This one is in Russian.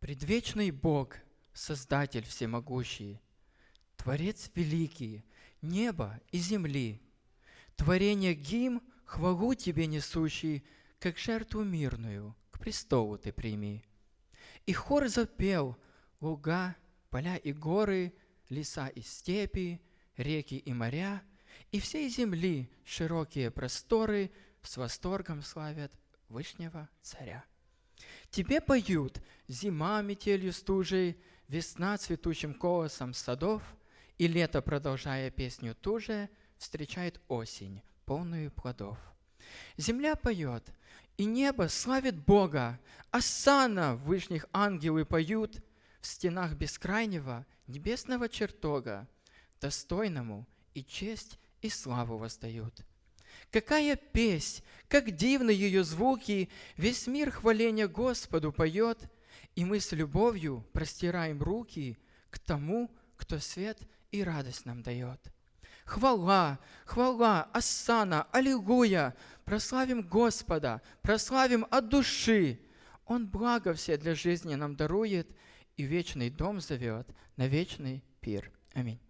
Предвечный Бог, Создатель всемогущий, Творец великий, неба и земли, Творение гим хвалу Тебе несущий, Как жертву мирную к престолу Ты прими. И хор запел луга, поля и горы, Леса и степи, реки и моря, И всей земли широкие просторы С восторгом славят Вышнего Царя. Тебе поют зима метелью стужей, весна цветущим колосом садов, и лето, продолжая песню ту же, встречает осень, полную плодов. Земля поет, и небо славит Бога, а в вышних ангелы поют, в стенах бескрайнего небесного чертога, достойному и честь, и славу воздают. Какая песнь, как дивны ее звуки, Весь мир хваления Господу поет, И мы с любовью простираем руки К тому, кто свет и радость нам дает. Хвала, хвала, Ассана, Аллилуйя! Прославим Господа, прославим от души! Он благо все для жизни нам дарует и вечный дом зовет на вечный пир. Аминь.